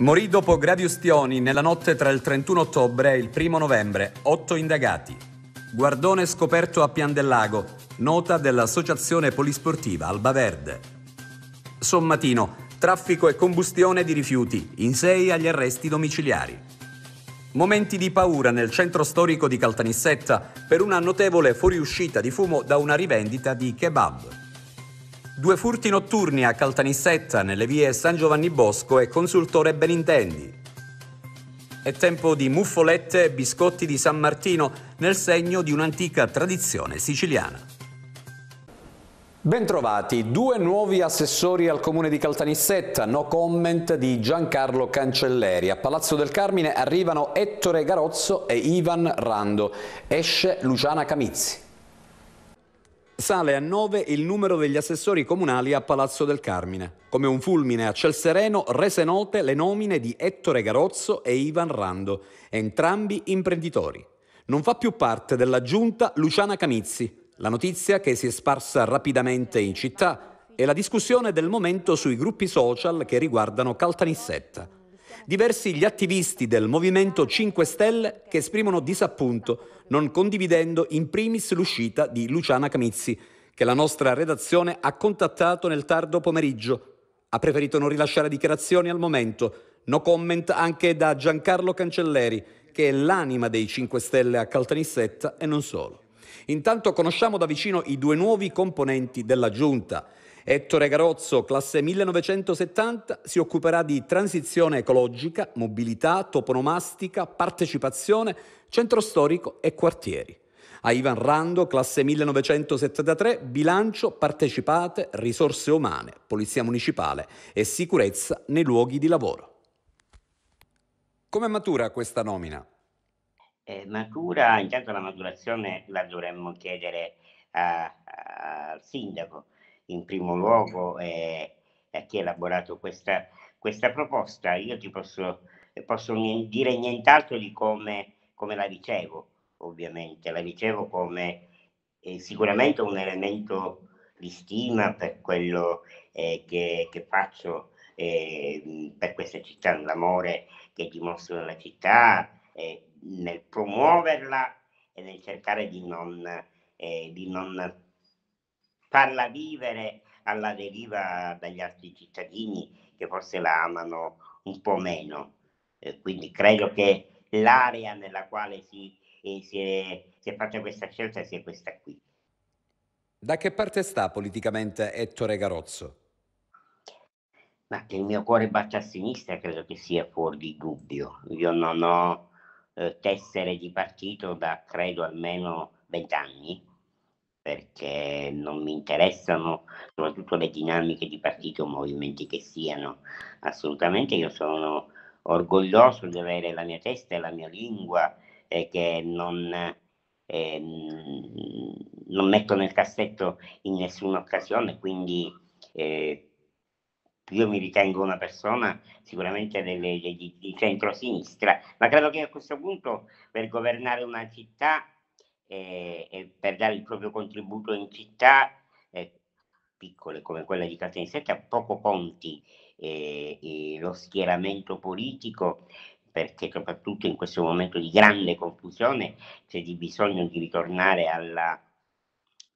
Morì dopo gravi ustioni nella notte tra il 31 ottobre e il 1 novembre, otto indagati. Guardone scoperto a Pian del Lago, nota dell'Associazione Polisportiva Alba Verde. Sommatino, traffico e combustione di rifiuti, in sei agli arresti domiciliari. Momenti di paura nel centro storico di Caltanissetta per una notevole fuoriuscita di fumo da una rivendita di kebab. Due furti notturni a Caltanissetta nelle vie San Giovanni Bosco e consultore Benintendi. È tempo di muffolette e biscotti di San Martino nel segno di un'antica tradizione siciliana. Bentrovati, due nuovi assessori al comune di Caltanissetta, no comment di Giancarlo Cancelleri. A Palazzo del Carmine arrivano Ettore Garozzo e Ivan Rando. Esce Luciana Camizzi. Sale a 9 il numero degli assessori comunali a Palazzo del Carmine. Come un fulmine a ciel sereno, rese note le nomine di Ettore Garozzo e Ivan Rando, entrambi imprenditori. Non fa più parte della giunta Luciana Camizzi, la notizia che si è sparsa rapidamente in città e la discussione del momento sui gruppi social che riguardano Caltanissetta diversi gli attivisti del Movimento 5 Stelle che esprimono disappunto, non condividendo in primis l'uscita di Luciana Camizzi, che la nostra redazione ha contattato nel tardo pomeriggio. Ha preferito non rilasciare dichiarazioni al momento. No comment anche da Giancarlo Cancelleri, che è l'anima dei 5 Stelle a Caltanissetta e non solo. Intanto conosciamo da vicino i due nuovi componenti della giunta. Ettore Garozzo, classe 1970, si occuperà di transizione ecologica, mobilità, toponomastica, partecipazione, centro storico e quartieri. A Ivan Rando, classe 1973, bilancio, partecipate, risorse umane, polizia municipale e sicurezza nei luoghi di lavoro. Come matura questa nomina? Eh, matura, intanto la maturazione la dovremmo chiedere al sindaco in primo luogo eh, a chi ha elaborato questa, questa proposta. Io ti posso, posso dire nient'altro di come, come, la ricevo, ovviamente. La ricevo come eh, sicuramente un elemento di stima per quello eh, che, che, faccio ehm, per questa città, l'amore che dimostro nella città, eh, nel promuoverla e nel cercare di non, eh, di non farla vivere alla deriva dagli altri cittadini che forse la amano un po' meno. Eh, quindi credo che l'area nella quale si, eh, si, è, si è fatta questa scelta sia questa qui. Da che parte sta politicamente Ettore Garozzo? Ma che il mio cuore batta a sinistra credo che sia fuori di dubbio. Io non ho eh, tessere di partito da credo almeno vent'anni perché non mi interessano soprattutto le dinamiche di partito o movimenti che siano. Assolutamente io sono orgoglioso di avere la mia testa e la mia lingua e eh, che non, eh, non, metto nel cassetto in nessuna occasione, quindi eh, io mi ritengo una persona sicuramente delle, di, di centrosinistra, ma credo che a questo punto per governare una città eh, per dare il proprio contributo in città eh, piccole come quella di Caltanissetta, poco conti eh, lo schieramento politico perché soprattutto in questo momento di grande confusione c'è di bisogno di ritornare alla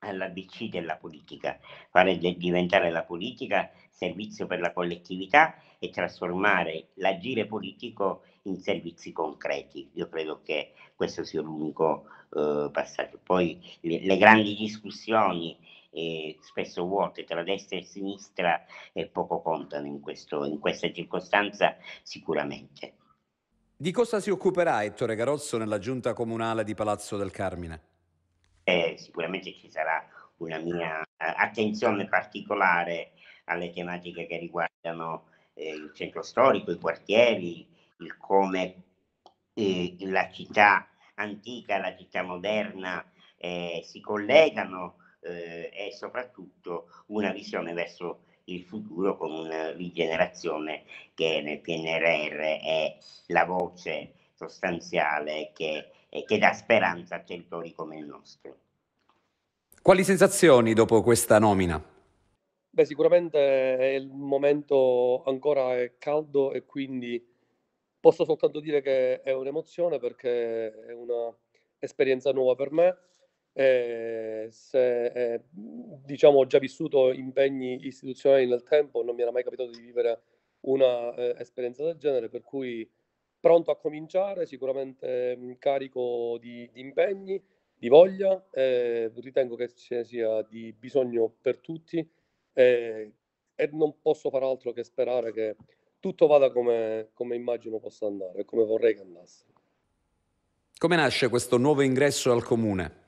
all'ABC della politica, fare de- diventare la politica servizio per la collettività e trasformare l'agire politico in servizi concreti. Io credo che questo sia l'unico eh, passaggio. Poi le, le grandi discussioni eh, spesso vuote tra destra e sinistra eh, poco contano in, questo, in questa circostanza sicuramente. Di cosa si occuperà Ettore Garozzo nella giunta comunale di Palazzo del Carmine? eh, sicuramente ci sarà una mia eh, attenzione particolare alle tematiche che riguardano eh, il centro storico, i quartieri, il come eh, la città antica, la città moderna eh, si collegano eh, e soprattutto una visione verso il futuro con una rigenerazione che nel PNRR è la voce sostanziale che e che dà speranza a territori come il nostro. Quali sensazioni dopo questa nomina? Beh, sicuramente il momento ancora è caldo e quindi posso soltanto dire che è un'emozione perché è un'esperienza nuova per me. Eh, se, eh, diciamo, ho già vissuto impegni istituzionali nel tempo, non mi era mai capitato di vivere un'esperienza eh, del genere, per cui pronto a cominciare, sicuramente mm, carico di, di, impegni, di voglia, eh, ritengo che ce ne sia di bisogno per tutti eh, e non posso far altro che sperare che tutto vada come, come immagino possa andare come vorrei che andasse. Come nasce questo nuovo ingresso al comune?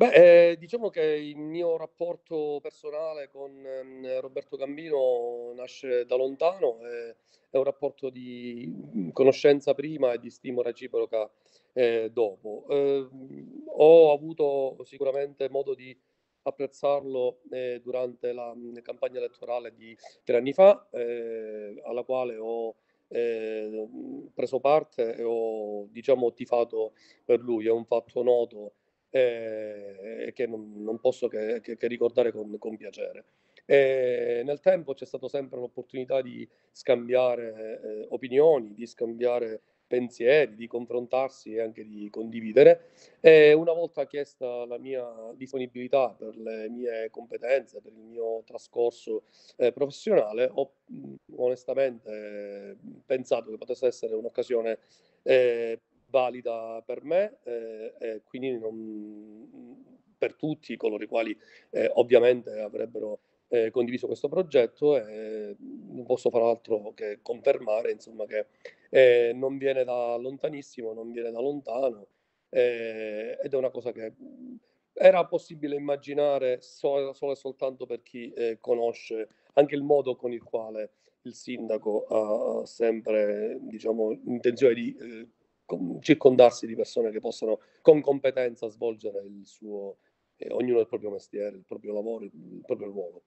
Beh, eh, diciamo che il mio rapporto personale con ehm, Roberto Gambino nasce da lontano, eh, è un rapporto di mm, conoscenza prima e di stimo reciproca eh, dopo. Ehm, ho avuto sicuramente modo di apprezzarlo eh, durante la mh, mm, campagna elettorale di tre anni fa, eh, alla quale ho eh, preso parte e ho diciamo, tifato per lui, è un fatto noto eh, e che non, non posso che, che, che, ricordare con, con piacere. E eh, nel tempo c'è stata sempre l'opportunità di scambiare eh, opinioni, di scambiare pensieri, di confrontarsi e anche di condividere. E una volta chiesta la mia disponibilità per le mie competenze, per il mio trascorso eh, professionale, ho onestamente eh, pensato che potesse essere un'occasione eh, valida per me, eh, eh, quindi non, per tutti coloro i quali eh, ovviamente avrebbero eh, condiviso questo progetto e eh, non posso far altro che confermare insomma, che eh, non viene da lontanissimo, non viene da lontano ed è una cosa che era possibile immaginare solo, solo e soltanto per chi conosce anche il modo con il quale il sindaco ha sempre diciamo, intenzione di circondarsi di persone che possano con competenza svolgere il suo, eh, ognuno il proprio mestiere, il proprio lavoro, il, il proprio ruolo.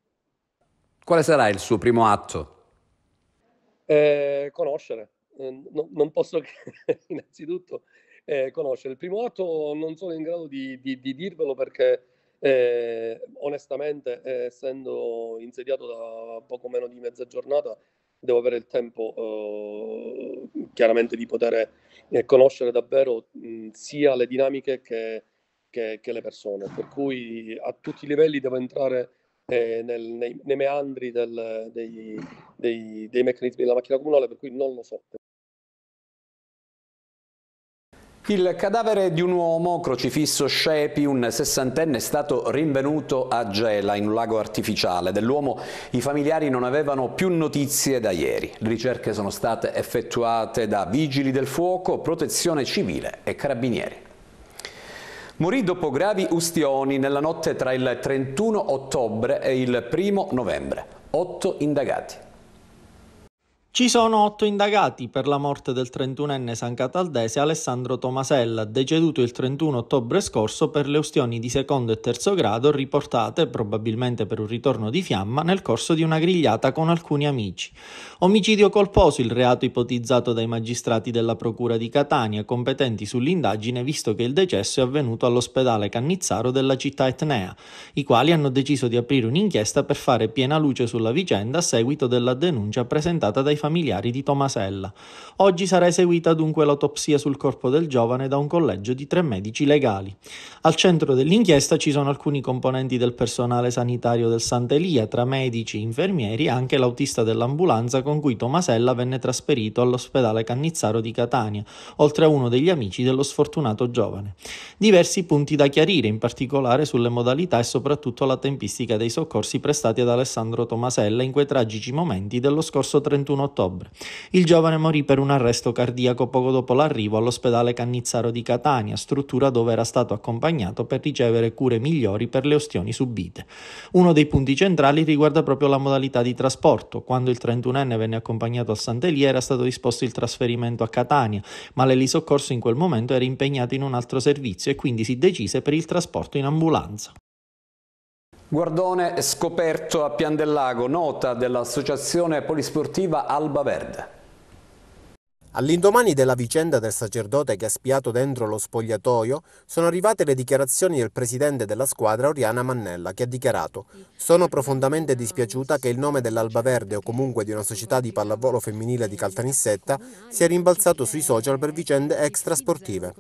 Quale sarà il suo primo atto? Eh, conoscere. Eh, no, non posso che, innanzitutto, eh, conoscere. Il primo atto non sono in grado di, di, di dirvelo perché eh, onestamente, eh, essendo insediato da poco meno di mezza giornata, devo avere il tempo eh, chiaramente di poter e conoscere davvero mh, sia le dinamiche che, che, che, le persone. Per cui a tutti i livelli devo entrare eh, nel, nei, nei, meandri del, dei, dei, dei meccanismi della macchina comunale, per cui non lo so. Il cadavere di un uomo crocifisso Scepi, un sessantenne, è stato rinvenuto a Gela in un lago artificiale. Dell'uomo i familiari non avevano più notizie da ieri. Le ricerche sono state effettuate da vigili del fuoco, protezione civile e carabinieri. Morì dopo gravi ustioni nella notte tra il 31 ottobre e il 1 novembre. Otto indagati. Ci sono otto indagati per la morte del 31enne San Cataldese Alessandro Tomasella, deceduto il 31 ottobre scorso per le ustioni di secondo e terzo grado riportate, probabilmente per un ritorno di fiamma, nel corso di una grigliata con alcuni amici. Omicidio colposo il reato ipotizzato dai magistrati della Procura di Catania, competenti sull'indagine visto che il decesso è avvenuto all'ospedale Cannizzaro della città etnea, i quali hanno deciso di aprire un'inchiesta per fare piena luce sulla vicenda a seguito della denuncia presentata dai familiari di Tomasella. Oggi sarà eseguita dunque l'autopsia sul corpo del giovane da un collegio di tre medici legali. Al centro dell'inchiesta ci sono alcuni componenti del personale sanitario del Sant'Elia, tra medici, infermieri e anche l'autista dell'ambulanza con cui Tomasella venne trasferito all'ospedale Cannizzaro di Catania, oltre a uno degli amici dello sfortunato giovane. Diversi punti da chiarire, in particolare sulle modalità e soprattutto la tempistica dei soccorsi prestati ad Alessandro Tomasella in quei tragici momenti dello scorso 31 ottobre ottobre. Il giovane morì per un arresto cardiaco poco dopo l'arrivo all'ospedale Cannizzaro di Catania, struttura dove era stato accompagnato per ricevere cure migliori per le ostioni subite. Uno dei punti centrali riguarda proprio la modalità di trasporto. Quando il 31enne venne accompagnato a Sant'Elia era stato disposto il trasferimento a Catania, ma l'elisoccorso in quel momento era impegnato in un altro servizio e quindi si decise per il trasporto in ambulanza. Guardone scoperto a Pian del Lago, nota dell'associazione polisportiva Alba Verde. All'indomani della vicenda del sacerdote che ha spiato dentro lo spogliatoio, sono arrivate le dichiarazioni del presidente della squadra Oriana Mannella, che ha dichiarato «Sono profondamente dispiaciuta che il nome dell'Alba Verde o comunque di una società di pallavolo femminile di Caltanissetta sia rimbalzato sui social per vicende extrasportive.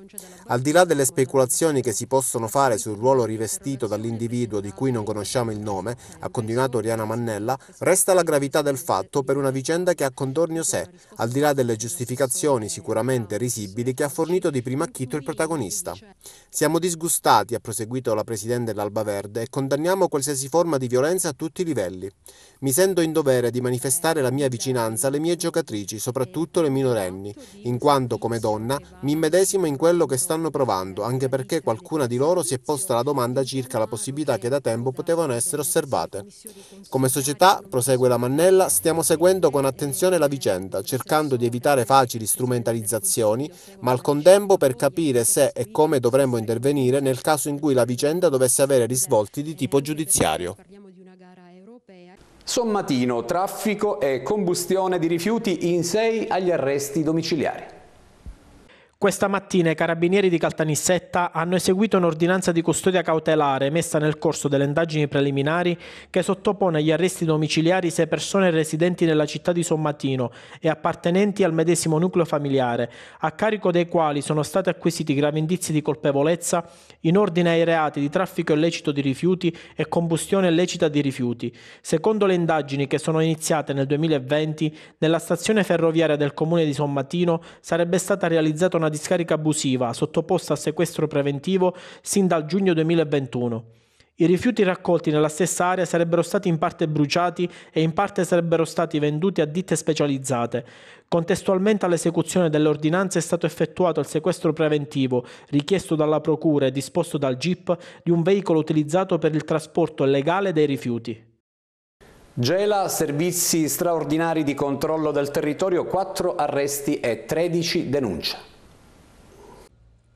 Al di là delle speculazioni che si possono fare sul ruolo rivestito dall'individuo di cui non conosciamo il nome, ha continuato Oriana Mannella, resta la gravità del fatto per una vicenda che ha contorni sé, al di là delle giustificazioni indicazioni sicuramente risibili che ha fornito di primo acchito il protagonista. Siamo disgustati, ha proseguito la Presidente dell'Alba Verde, e condanniamo qualsiasi forma di violenza a tutti i livelli. Mi sento in dovere di manifestare la mia vicinanza alle mie giocatrici, soprattutto le minorenni, in quanto come donna mi immedesimo in quello che stanno provando, anche perché qualcuna di loro si è posta la domanda circa la possibilità che da tempo potevano essere osservate. Come società, prosegue la Mannella, stiamo seguendo con attenzione la vicenda, cercando di evitare facili strumentalizzazioni, ma al contempo per capire se e come dovremmo intervenire nel caso in cui la vicenda dovesse avere risvolti di tipo giudiziario. Sommatino, traffico e combustione di rifiuti in sei agli arresti domiciliari. Questa mattina i carabinieri di Caltanissetta hanno eseguito un'ordinanza di custodia cautelare emessa nel corso delle indagini preliminari che sottopone agli arresti domiciliari sei persone residenti nella città di Sommatino e appartenenti al medesimo nucleo familiare, a carico dei quali sono stati acquisiti gravi indizi di colpevolezza in ordine ai reati di traffico illecito di rifiuti e combustione illecita di rifiuti. Secondo le indagini che sono iniziate nel 2020, nella stazione ferroviaria del comune di Sommatino sarebbe stata realizzata una discarica abusiva, sottoposta a sequestro preventivo sin dal giugno 2021. I rifiuti raccolti nella stessa area sarebbero stati in parte bruciati e in parte sarebbero stati venduti a ditte specializzate. Contestualmente all'esecuzione dell'ordinanza è stato effettuato il sequestro preventivo, richiesto dalla Procura e disposto dal GIP, di un veicolo utilizzato per il trasporto legale dei rifiuti. Gela, servizi straordinari di controllo del territorio, 4 arresti e 13 denunce.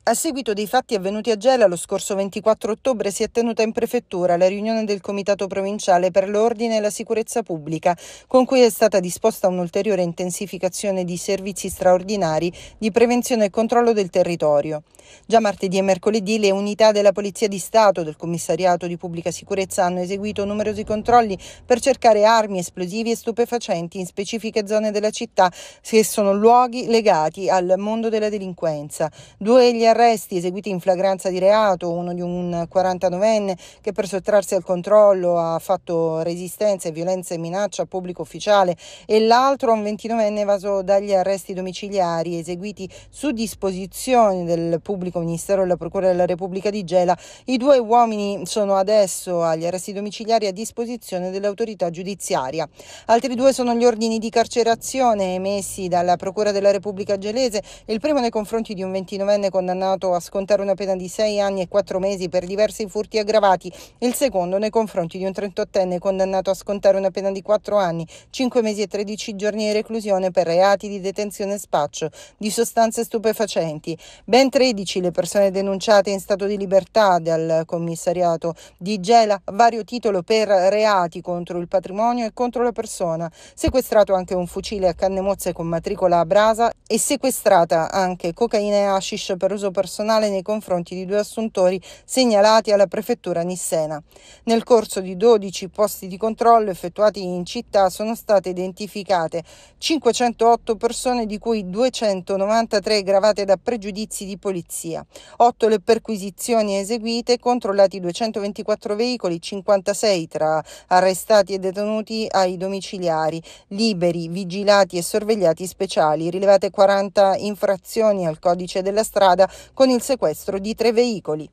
A seguito dei fatti avvenuti a Gela, lo scorso 24 ottobre si è tenuta in prefettura la riunione del Comitato Provinciale per l'Ordine e la Sicurezza Pubblica, con cui è stata disposta un'ulteriore intensificazione di servizi straordinari di prevenzione e controllo del territorio. Già martedì e mercoledì le unità della Polizia di Stato, e del Commissariato di Pubblica Sicurezza hanno eseguito numerosi controlli per cercare armi, esplosivi e stupefacenti in specifiche zone della città, che sono luoghi legati al mondo della delinquenza. Due gli arresti eseguiti in flagranza di reato, uno di un 49enne che per sottrarsi al controllo ha fatto resistenza e violenza e minaccia a pubblico ufficiale e l'altro un 29enne evaso dagli arresti domiciliari eseguiti su disposizione del pubblico ministero e della Procura della Repubblica di Gela. I due uomini sono adesso agli arresti domiciliari a disposizione dell'autorità giudiziaria. Altri due sono gli ordini di carcerazione emessi dalla Procura della Repubblica gelese, il primo nei confronti di un 29enne condannato condannato a scontare una pena di 6 anni e 4 mesi per diversi furti aggravati, il secondo nei confronti di un 38enne condannato a scontare una pena di 4 anni, 5 mesi e 13 giorni di reclusione per reati di detenzione e spaccio di sostanze stupefacenti. Ben 13 le persone denunciate in stato di libertà dal commissariato di Gela a vario titolo per reati contro il patrimonio e contro la persona. Sequestrato anche un fucile a canne mozze con matricola a brasa e sequestrata anche cocaina e hashish per uso personale nei confronti di due assuntori segnalati alla prefettura Nissena. Nel corso di 12 posti di controllo effettuati in città sono state identificate 508 persone di cui 293 gravate da pregiudizi di polizia, 8 le perquisizioni eseguite, controllati 224 veicoli, 56 tra arrestati e detenuti ai domiciliari, liberi, vigilati e sorvegliati speciali, rilevate 40 infrazioni al codice della strada con il sequestro di tre veicoli.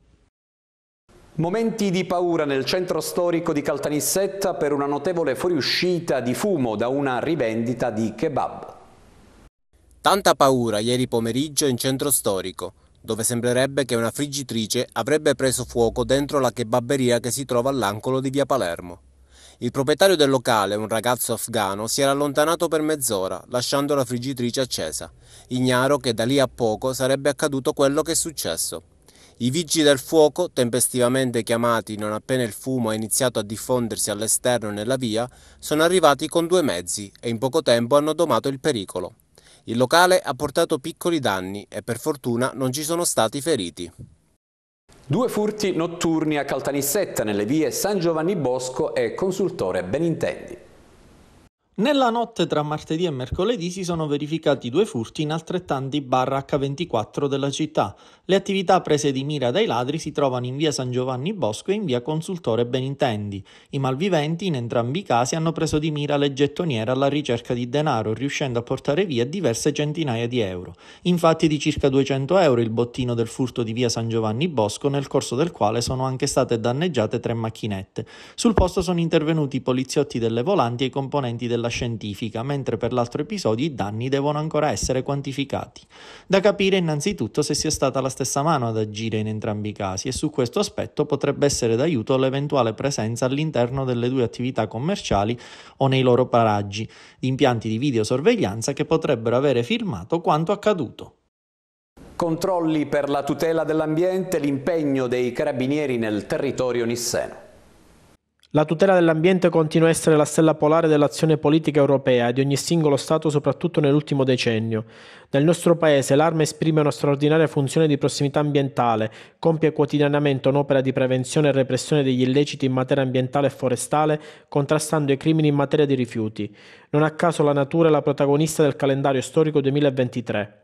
Momenti di paura nel centro storico di Caltanissetta per una notevole fuoriuscita di fumo da una rivendita di kebab. Tanta paura ieri pomeriggio in centro storico, dove sembrerebbe che una friggitrice avrebbe preso fuoco dentro la kebabberia che si trova all'ancolo di via Palermo. Il proprietario del locale, un ragazzo afgano, si era allontanato per mezz'ora, lasciando la friggitrice accesa, ignaro che da lì a poco sarebbe accaduto quello che è successo. I vigili del fuoco, tempestivamente chiamati non appena il fumo ha iniziato a diffondersi all'esterno nella via, sono arrivati con due mezzi e in poco tempo hanno domato il pericolo. Il locale ha portato piccoli danni e per fortuna non ci sono stati feriti. Due furti notturni a Caltanissetta nelle vie San Giovanni Bosco e Consultore Benintendi. Nella notte tra martedì e mercoledì si sono verificati due furti in altrettanti bar H24 della città. Le attività prese di mira dai ladri si trovano in via San Giovanni Bosco e in via Consultore Benintendi. I malviventi in entrambi i casi hanno preso di mira le gettoniere alla ricerca di denaro, riuscendo a portare via diverse centinaia di euro. Infatti di circa 200 euro il bottino del furto di via San Giovanni Bosco, nel corso del quale sono anche state danneggiate tre macchinette. Sul posto sono intervenuti i poliziotti delle volanti e i componenti della scientifica, mentre per l'altro episodio i danni devono ancora essere quantificati. Da capire innanzitutto se sia stata la stessa mano ad agire in entrambi i casi e su questo aspetto potrebbe essere d'aiuto l'eventuale presenza all'interno delle due attività commerciali o nei loro paraggi di impianti di videosorveglianza che potrebbero avere filmato quanto accaduto. Controlli per la tutela dell'ambiente, l'impegno dei carabinieri nel territorio nisseno. La tutela dell'ambiente continua a essere la stella polare dell'azione politica europea e di ogni singolo Stato soprattutto nell'ultimo decennio. Nel nostro Paese l'Arma esprime una straordinaria funzione di prossimità ambientale, compie quotidianamente un'opera di prevenzione e repressione degli illeciti in materia ambientale e forestale, contrastando i crimini in materia di rifiuti. Non a caso la natura è la protagonista del calendario storico 2023.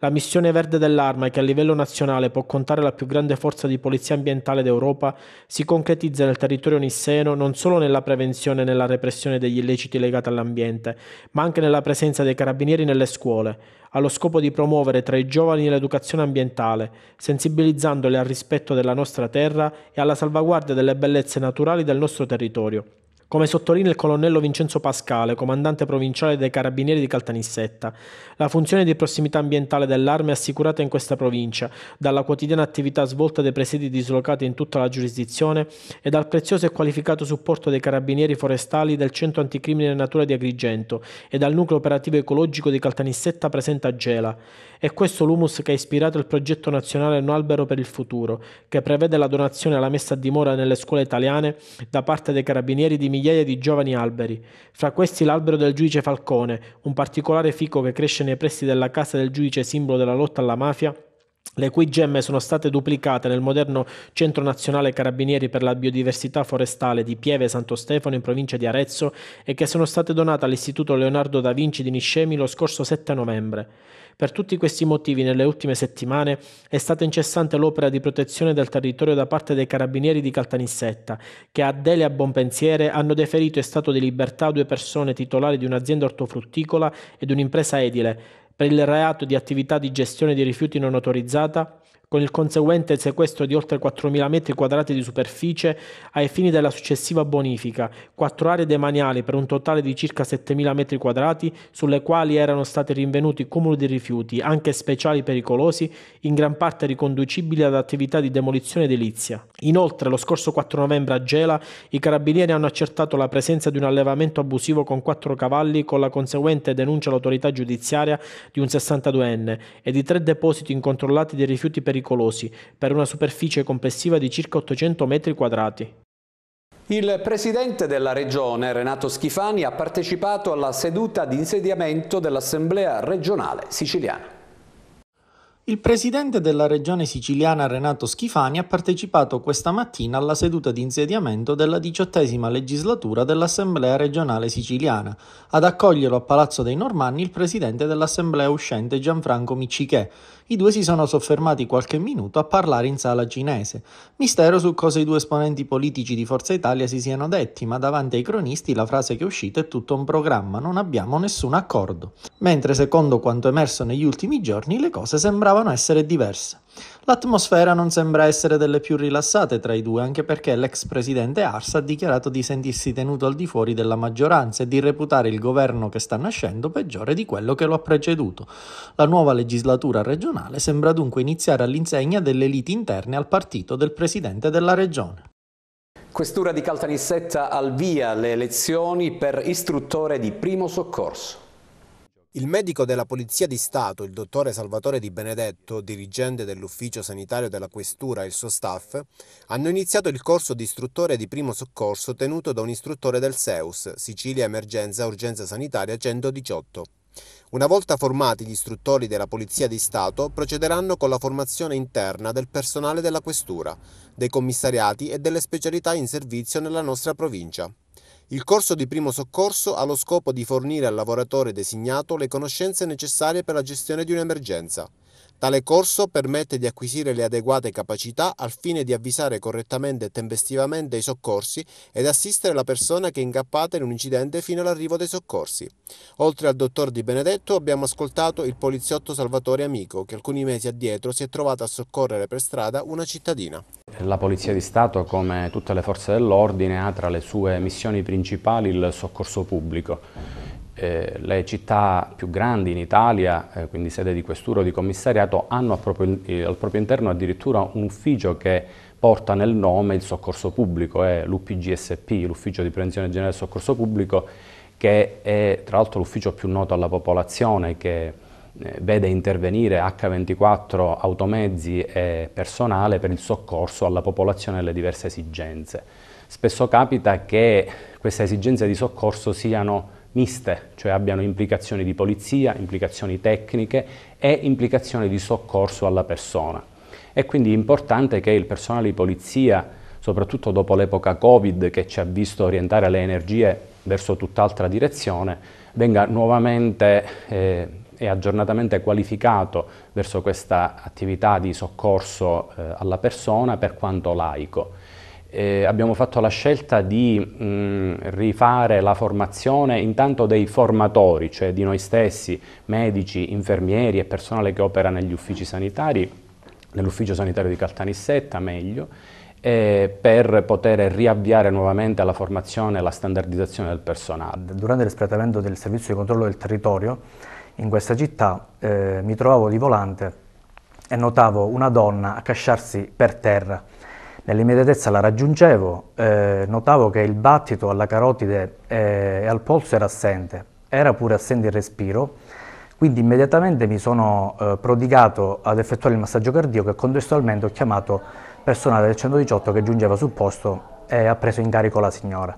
La missione verde dell'Arma, che a livello nazionale può contare la più grande forza di polizia ambientale d'Europa, si concretizza nel territorio nisseno non solo nella prevenzione e nella repressione degli illeciti legati all'ambiente, ma anche nella presenza dei carabinieri nelle scuole, allo scopo di promuovere tra i giovani l'educazione ambientale, sensibilizzandoli al rispetto della nostra terra e alla salvaguardia delle bellezze naturali del nostro territorio come sottolinea il colonnello Vincenzo Pascale, comandante provinciale dei Carabinieri di Caltanissetta. La funzione di prossimità ambientale dell'arma è assicurata in questa provincia dalla quotidiana attività svolta dai presidi dislocati in tutta la giurisdizione e dal prezioso e qualificato supporto dei Carabinieri forestali del Centro Anticrimine Natura di Agrigento e dal nucleo operativo ecologico di Caltanissetta presente a Gela. È questo l'humus che ha ispirato il progetto nazionale Un albero per il futuro, che prevede la donazione alla messa a dimora nelle scuole italiane da parte dei Carabinieri di migliaia di giovani alberi, fra questi l'albero del giudice Falcone, un particolare fico che cresce nei pressi della casa del giudice simbolo della lotta alla mafia le cui gemme sono state duplicate nel moderno Centro Nazionale Carabinieri per la Biodiversità Forestale di Pieve Santo Stefano in provincia di Arezzo e che sono state donate all'Istituto Leonardo da Vinci di Niscemi lo scorso 7 novembre. Per tutti questi motivi nelle ultime settimane è stata incessante l'opera di protezione del territorio da parte dei carabinieri di Caltanissetta, che a Dele a Bonpensiere hanno deferito in stato di libertà due persone titolari di un'azienda ortofrutticola ed un'impresa edile, per il reato di attività di gestione di rifiuti non autorizzata con il conseguente sequestro di oltre 4.000 metri quadrati di superficie ai fini della successiva bonifica, quattro aree demaniali per un totale di circa 7.000 metri quadrati, sulle quali erano stati rinvenuti cumuli di rifiuti, anche speciali pericolosi, in gran parte riconducibili ad attività di demolizione edilizia. Inoltre, lo scorso 4 novembre a Gela, i carabinieri hanno accertato la presenza di un allevamento abusivo con quattro cavalli, con la conseguente denuncia all'autorità giudiziaria di un 62enne e di tre depositi incontrollati di rifiuti pericolosi pericolosi per una superficie complessiva di circa 800 metri quadrati. Il presidente della regione, Renato Schifani, ha partecipato alla seduta di insediamento dell'Assemblea regionale siciliana. Il presidente della regione siciliana Renato Schifani ha partecipato questa mattina alla seduta di insediamento della diciottesima legislatura dell'Assemblea regionale siciliana. Ad accoglierlo a Palazzo dei Normanni il presidente dell'Assemblea uscente Gianfranco Micichè. I due si sono soffermati qualche minuto a parlare in sala cinese. Mistero su cosa i due esponenti politici di Forza Italia si siano detti, ma davanti ai cronisti la frase che è uscita è tutto un programma, non abbiamo nessun accordo. Mentre secondo quanto emerso negli ultimi giorni le cose sembravano sembravano essere diverse. L'atmosfera non sembra essere delle più rilassate tra i due, anche perché l'ex presidente Ars ha dichiarato di sentirsi tenuto al di fuori della maggioranza e di reputare il governo che sta nascendo peggiore di quello che lo ha preceduto. La nuova legislatura regionale sembra dunque iniziare all'insegna delle liti interne al partito del presidente della regione. Questura di Caltanissetta al via le elezioni per istruttore di primo soccorso. Il medico della Polizia di Stato, il dottore Salvatore Di Benedetto, dirigente dell'ufficio sanitario della Questura e il suo staff, hanno iniziato il corso di istruttore di primo soccorso tenuto da un istruttore del SEUS, Sicilia Emergenza Urgenza Sanitaria 118. Una volta formati gli istruttori della Polizia di Stato procederanno con la formazione interna del personale della Questura, dei commissariati e delle specialità in servizio nella nostra provincia. Il corso di primo soccorso ha lo scopo di fornire al lavoratore designato le conoscenze necessarie per la gestione di un'emergenza. Tale corso permette di acquisire le adeguate capacità al fine di avvisare correttamente e tempestivamente i soccorsi ed assistere la persona che è incappata in un incidente fino all'arrivo dei soccorsi. Oltre al dottor Di Benedetto abbiamo ascoltato il poliziotto Salvatore Amico che alcuni mesi addietro si è trovato a soccorrere per strada una cittadina. La Polizia di Stato, come tutte le forze dell'ordine, ha tra le sue missioni principali il soccorso pubblico eh, le città più grandi in Italia, eh, quindi sede di questura o di commissariato, hanno proprio, eh, al proprio interno addirittura un ufficio che porta nel nome il soccorso pubblico, è l'UPGSP, l'Ufficio di Prevenzione Generale del Soccorso Pubblico, che è tra l'altro l'ufficio più noto alla popolazione, che eh, vede intervenire H24 automezzi e personale per il soccorso alla popolazione e alle diverse esigenze. Spesso capita che queste esigenze di soccorso siano miste, cioè abbiano implicazioni di polizia, implicazioni tecniche e implicazioni di soccorso alla persona. È quindi importante che il personale di polizia, soprattutto dopo l'epoca Covid che ci ha visto orientare le energie verso tutt'altra direzione, venga nuovamente eh, e aggiornatamente qualificato verso questa attività di soccorso eh, alla persona per quanto laico eh, abbiamo fatto la scelta di mh, mm, rifare la formazione intanto dei formatori, cioè di noi stessi, medici, infermieri e personale che opera negli uffici sanitari, nell'ufficio sanitario di Caltanissetta meglio, per poter riavviare nuovamente la formazione e la standardizzazione del personale. Durante l'espletamento del servizio di controllo del territorio in questa città eh, mi trovavo di volante e notavo una donna accasciarsi per terra Nell'immediatezza la raggiungevo, eh, notavo che il battito alla carotide eh, e al polso era assente, era pure assente il respiro, quindi immediatamente mi sono eh, prodigato ad effettuare il massaggio cardiaco e contestualmente ho chiamato personale del 118 che giungeva sul posto e ha preso in carico la signora.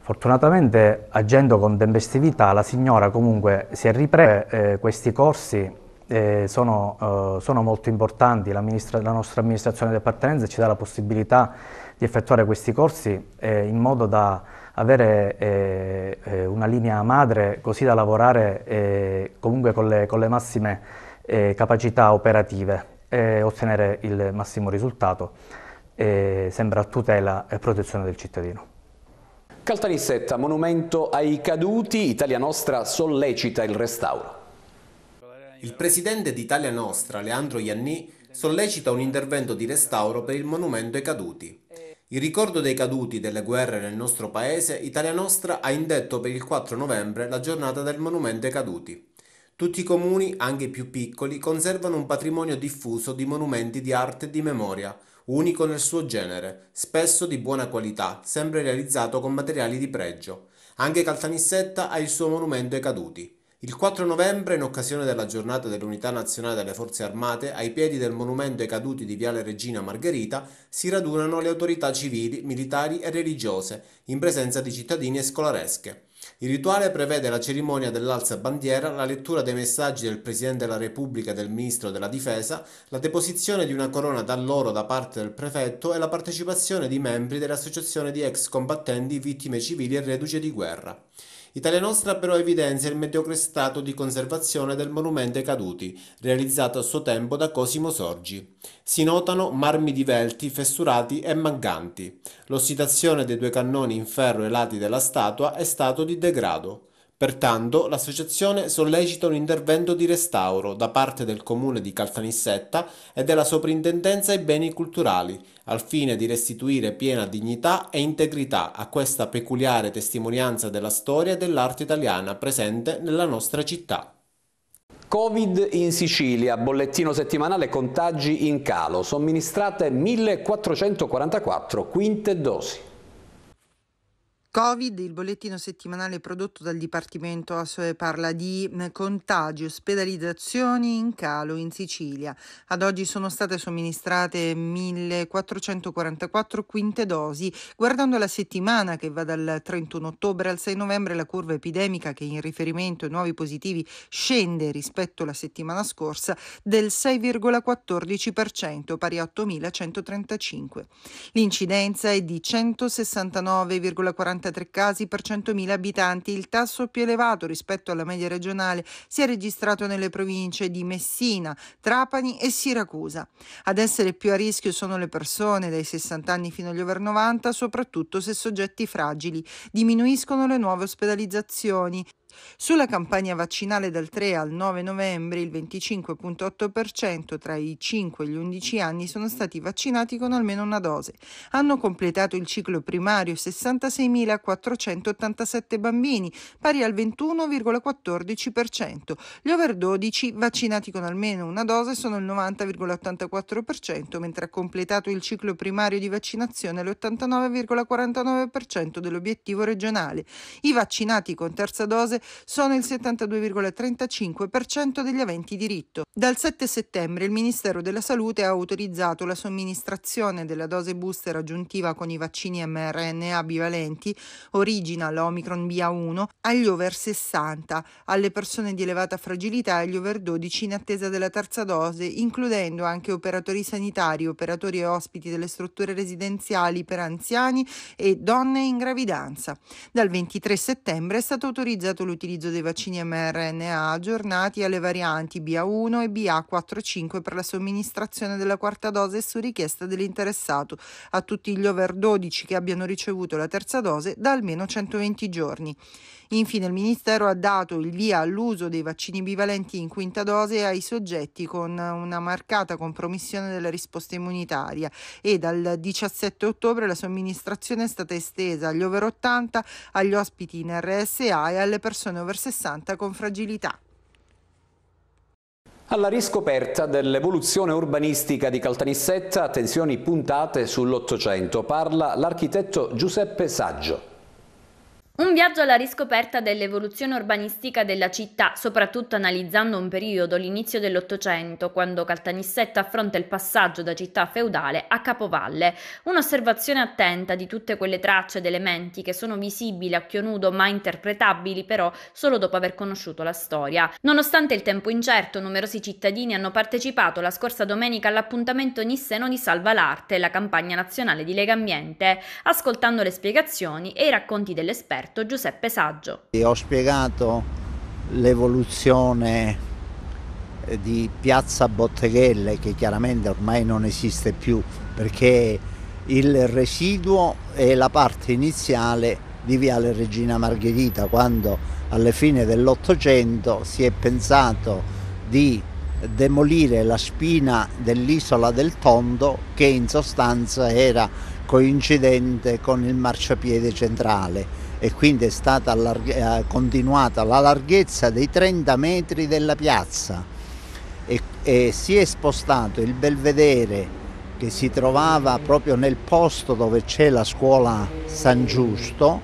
Fortunatamente agendo con tempestività la signora comunque si è ripresa eh, questi corsi eh, sono, eh, sono, molto importanti, la nostra amministrazione di appartenenza ci dà la possibilità di effettuare questi corsi eh, in modo da avere eh, eh, una linea madre così da lavorare eh, comunque con le, con le massime capacità operative e ottenere il massimo risultato, sempre a tutela e protezione del cittadino. Caltanissetta, monumento ai caduti, Italia Nostra sollecita il restauro. Il presidente d'Italia Nostra, Leandro Ianni, sollecita un intervento di restauro per il monumento ai caduti. In ricordo dei caduti delle guerre nel nostro paese, Italia Nostra ha indetto per il 4 novembre la giornata del monumento ai caduti. Tutti i comuni, anche i più piccoli, conservano un patrimonio diffuso di monumenti di arte e di memoria, unico nel suo genere, spesso di buona qualità, sempre realizzato con materiali di pregio. Anche Caltanissetta ha il suo monumento ai caduti. Il 4 novembre, in occasione della giornata dell'Unità Nazionale delle Forze Armate, ai piedi del monumento ai caduti di Viale Regina Margherita, si radunano le autorità civili, militari e religiose, in presenza di cittadini e scolaresche. Il rituale prevede la cerimonia dell'alza bandiera, la lettura dei messaggi del Presidente della Repubblica e del Ministro della Difesa, la deposizione di una corona dall'oro da parte del prefetto e la partecipazione di membri dell'Associazione di ex combattenti, vittime civili e reduce di guerra. Italia Nostra però evidenzia il mediocre stato di conservazione del monumento ai caduti, realizzato a suo tempo da Cosimo Sorgi. Si notano marmi divelti, fessurati e mancanti. L'ossidazione dei due cannoni in ferro ai lati della statua è stato di degrado. Pertanto l'associazione sollecita un intervento di restauro da parte del comune di Caltanissetta e della Soprintendenza ai beni culturali, al fine di restituire piena dignità e integrità a questa peculiare testimonianza della storia e dell'arte italiana presente nella nostra città. Covid in Sicilia, bollettino settimanale contagi in calo, somministrate 1444 quinte dosi. Covid, il bollettino settimanale prodotto dal Dipartimento ASOE parla di mm, contagi, ospedalizzazioni in calo in Sicilia. Ad oggi sono state somministrate 1444 quinte dosi. Guardando la settimana che va dal 31 ottobre al 6 novembre, la curva epidemica che in riferimento ai nuovi positivi scende rispetto alla settimana scorsa del 6,14%, pari a 8135. L'incidenza è di 169,40 33 casi per 100.000 abitanti, il tasso più elevato rispetto alla media regionale si è registrato nelle province di Messina, Trapani e Siracusa. Ad essere più a rischio sono le persone dai 60 anni fino agli over 90, soprattutto se soggetti fragili. Diminuiscono le nuove ospedalizzazioni. Sulla campagna vaccinale dal 3 al 9 novembre il 25.8% tra i 5 e gli 11 anni sono stati vaccinati con almeno una dose. Hanno completato il ciclo primario 66.487 bambini, pari al 21,14%. Gli over 12 vaccinati con almeno una dose sono il 90,84%, mentre ha completato il ciclo primario di vaccinazione l'89,49% dell'obiettivo regionale. I vaccinati con terza dose sono il 72,35% degli aventi diritto. Dal 7 settembre il Ministero della Salute ha autorizzato la somministrazione della dose booster aggiuntiva con i vaccini mRNA bivalenti, original Omicron BA1, agli over 60, alle persone di elevata fragilità e agli over 12 in attesa della terza dose, includendo anche operatori sanitari, operatori e ospiti delle strutture residenziali per anziani e donne in gravidanza. Dal 23 settembre è stato autorizzato l'utilizzo l'utilizzo dei vaccini mRNA aggiornati alle varianti BA1 e BA45 per la somministrazione della quarta dose su richiesta dell'interessato a tutti gli over 12 che abbiano ricevuto la terza dose da almeno 120 giorni. Infine il Ministero ha dato il via all'uso dei vaccini bivalenti in quinta dose ai soggetti con una marcata compromissione della risposta immunitaria e dal 17 ottobre la somministrazione è stata estesa agli over 80, agli ospiti in RSA e alle persone persone over 60 con fragilità. Alla riscoperta dell'evoluzione urbanistica di Caltanissetta, attenzioni puntate sull'Ottocento, parla l'architetto Giuseppe Saggio. Un viaggio alla riscoperta dell'evoluzione urbanistica della città, soprattutto analizzando un periodo, l'inizio dell'Ottocento, quando Caltanissetta affronta il passaggio da città feudale a capovalle. Un'osservazione attenta di tutte quelle tracce ed elementi che sono visibili a occhio nudo ma interpretabili però solo dopo aver conosciuto la storia. Nonostante il tempo incerto, numerosi cittadini hanno partecipato la scorsa domenica all'appuntamento Nisseno di Salva l'Arte, la campagna nazionale di Legambiente, ascoltando le spiegazioni e i racconti dell'esperto esperto Giuseppe Saggio. Ho spiegato l'evoluzione eh, di Piazza Botteghelle che chiaramente ormai non esiste più perché il residuo è la parte iniziale di Viale Regina Margherita quando alla fine dell'Ottocento si è pensato di demolire la spina dell'isola del Tondo che in sostanza era coincidente con il marciapiede centrale e quindi è stata eh, continuata la larghezza dei 30 metri della piazza e, e si è spostato il belvedere che si trovava proprio nel posto dove c'è la scuola San Giusto,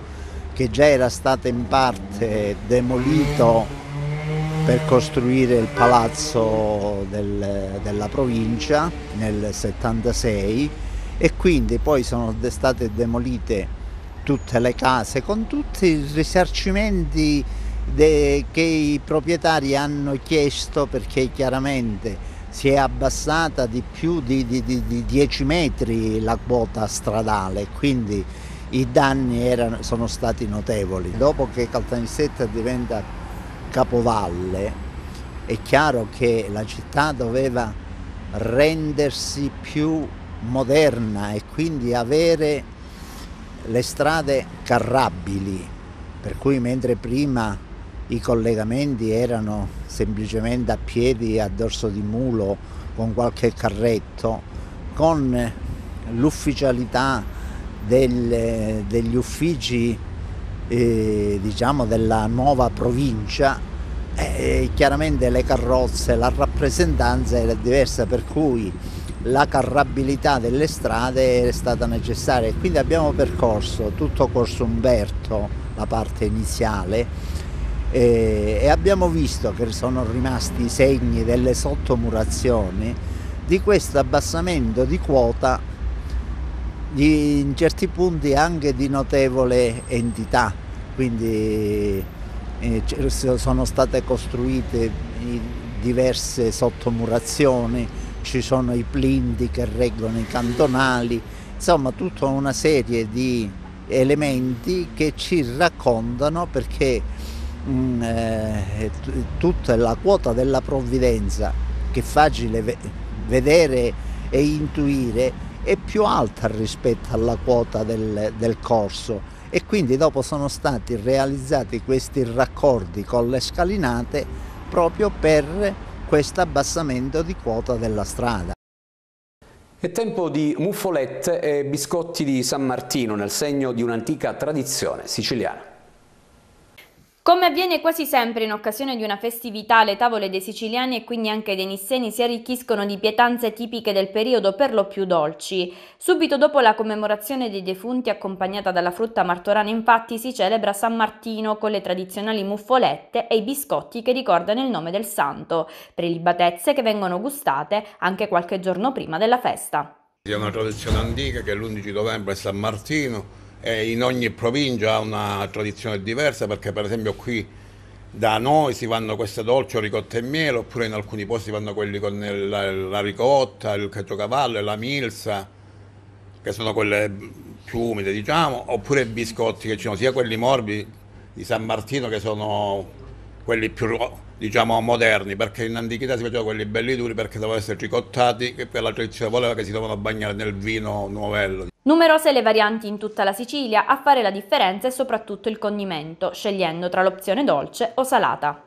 che già era stato in parte demolito per costruire il palazzo del, della provincia nel 76 e quindi poi sono state demolite tutte le case, con tutti i risarcimenti de, che i proprietari hanno chiesto perché chiaramente si è abbassata di più di, 10 metri la quota stradale, quindi i danni erano, sono stati notevoli. Dopo che Caltanissetta diventa capovalle, è chiaro che la città doveva rendersi più moderna e quindi avere le strade carrabili, per cui mentre prima i collegamenti erano semplicemente a piedi, a dorso di mulo, con qualche carretto, con l'ufficialità del, degli uffici eh, diciamo della nuova provincia, eh, chiaramente le carrozze, la rappresentanza era diversa, per cui la carrabilità delle strade è stata necessaria e quindi abbiamo percorso tutto Corso Umberto, la parte iniziale, e, abbiamo visto che sono rimasti i segni delle sottomurazioni di questo abbassamento di quota di, in certi punti anche di notevole entità, quindi eh, sono state costruite diverse sottomurazioni ci sono i plindi che reggono i cantonali, insomma tutta una serie di elementi che ci raccontano perché mh, mm, eh, tutta la quota della provvidenza che è facile ve vedere e intuire è più alta rispetto alla quota del, del corso e quindi dopo sono stati realizzati questi raccordi con le scalinate proprio per questo abbassamento di quota della strada. È tempo di muffolette e biscotti di San Martino nel segno di un'antica tradizione siciliana. Come avviene quasi sempre in occasione di una festività, le tavole dei siciliani e quindi anche dei nisseni si arricchiscono di pietanze tipiche del periodo per lo più dolci. Subito dopo la commemorazione dei defunti accompagnata dalla frutta martorana infatti si celebra San Martino con le tradizionali muffolette e i biscotti che ricordano il nome del santo, prelibatezze che vengono gustate anche qualche giorno prima della festa. È una tradizione antica che l'11 novembre è San Martino eh, in ogni provincia ha una tradizione diversa perché per esempio qui da noi si vanno queste dolci o ricotta e miele oppure in alcuni posti vanno quelli con la, la ricotta, il caciocavallo, la milza che sono quelle più umide diciamo oppure i biscotti che ci sono sia quelli morbidi di San Martino che sono quelli più diciamo moderni, perché in antichità si facevano quelli belli duri perché dovevano essere ricottati e per la tradizione voleva che si dovevano bagnare nel vino novello. Numerose le varianti in tutta la Sicilia, a fare la differenza è soprattutto il condimento, scegliendo tra l'opzione dolce o salata.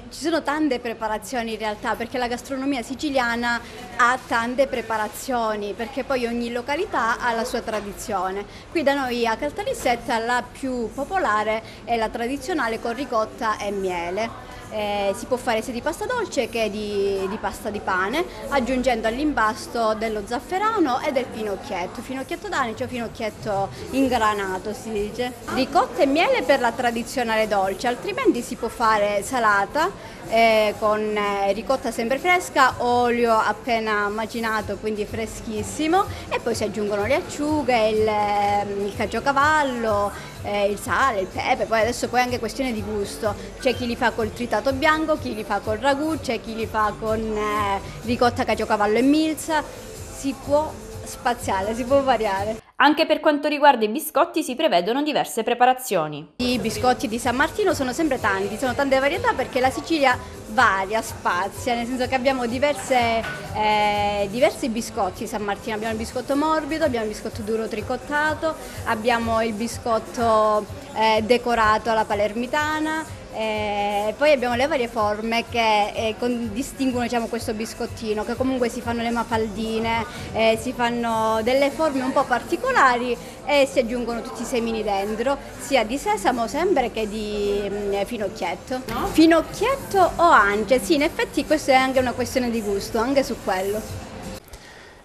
Eh, ci sono tante preparazioni in realtà perché la gastronomia siciliana ha tante preparazioni perché poi ogni località ha la sua tradizione. Qui da noi a Caltanissetta la più popolare è la tradizionale con ricotta e miele. Eh, si può fare sia di pasta dolce che di, di pasta di pane, aggiungendo all'impasto dello zafferano e del finocchietto, finocchietto d'anice o finocchietto ingranato si dice. Ricotta e miele per la tradizionale dolce, altrimenti si può fare salata eh, con eh, ricotta sempre fresca, olio appena macinato, quindi freschissimo, e poi si aggiungono le acciughe, il, ehm, il caciocavallo, eh, il sale, il pepe, poi adesso poi è anche questione di gusto, c'è chi li fa col tritato bianco, chi li fa col ragù, c'è chi li fa con eh, ricotta, caciocavallo e milza, si può spaziale, si può variare. Anche per quanto riguarda i biscotti si prevedono diverse preparazioni. I biscotti di San Martino sono sempre tanti, sono tante varietà perché la Sicilia varia, spazia, nel senso che abbiamo diverse, eh, diversi biscotti di San Martino, abbiamo il biscotto morbido, abbiamo il biscotto duro tricottato, abbiamo il biscotto eh, decorato alla palermitana, e eh, poi abbiamo le varie forme che eh, con, distinguono diciamo, questo biscottino, che comunque si fanno le mafaldine, eh, si fanno delle forme un po' particolari e si aggiungono tutti i semini dentro, sia di sesamo sempre che di mh, mm, finocchietto. No? Finocchietto o anche? sì in effetti questa è anche una questione di gusto, anche su quello.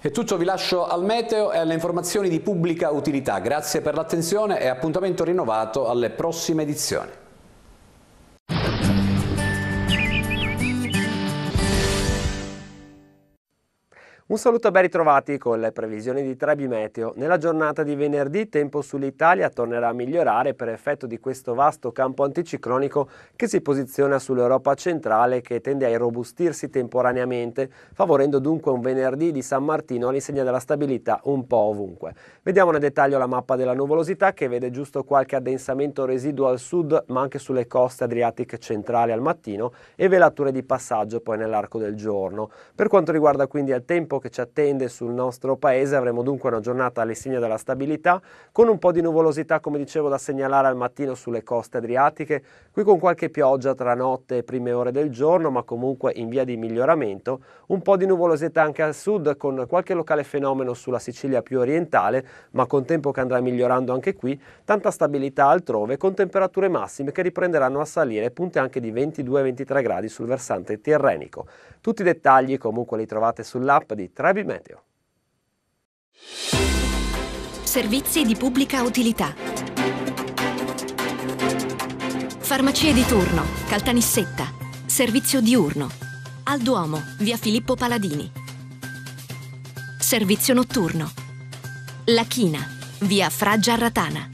È tutto, vi lascio al meteo e alle informazioni di pubblica utilità. Grazie per l'attenzione e appuntamento rinnovato alle prossime edizioni. Un saluto e ben ritrovati con le previsioni di Trebi Meteo. Nella giornata di venerdì tempo sull'Italia tornerà a migliorare per effetto di questo vasto campo anticiclonico che si posiziona sull'Europa centrale che tende a irrobustirsi temporaneamente, favorendo dunque un venerdì di San Martino all'insegna della stabilità un po' ovunque. Vediamo nel dettaglio la mappa della nuvolosità che vede giusto qualche addensamento residuo al sud ma anche sulle coste adriatiche centrali al mattino e velature di passaggio poi nell'arco del giorno. Per quanto riguarda quindi il tempo tempo che ci attende sul nostro paese, avremo dunque una giornata alle segne della stabilità, con un po' di nuvolosità come dicevo da segnalare al mattino sulle coste adriatiche, qui con qualche pioggia tra notte e prime ore del giorno, ma comunque in via di miglioramento, un po' di nuvolosità anche al sud con qualche locale fenomeno sulla Sicilia più orientale, ma con tempo che andrà migliorando anche qui, tanta stabilità altrove con temperature massime che riprenderanno a salire, punte anche di 22-23 gradi sul versante tirrenico. Tutti i dettagli comunque li trovate sull'app di di Trebi Meteo. Servizi di pubblica utilità. Farmacie di turno, Caltanissetta, servizio diurno, al Duomo, via Filippo Paladini. Servizio notturno. La China, via Fraggia Ratana.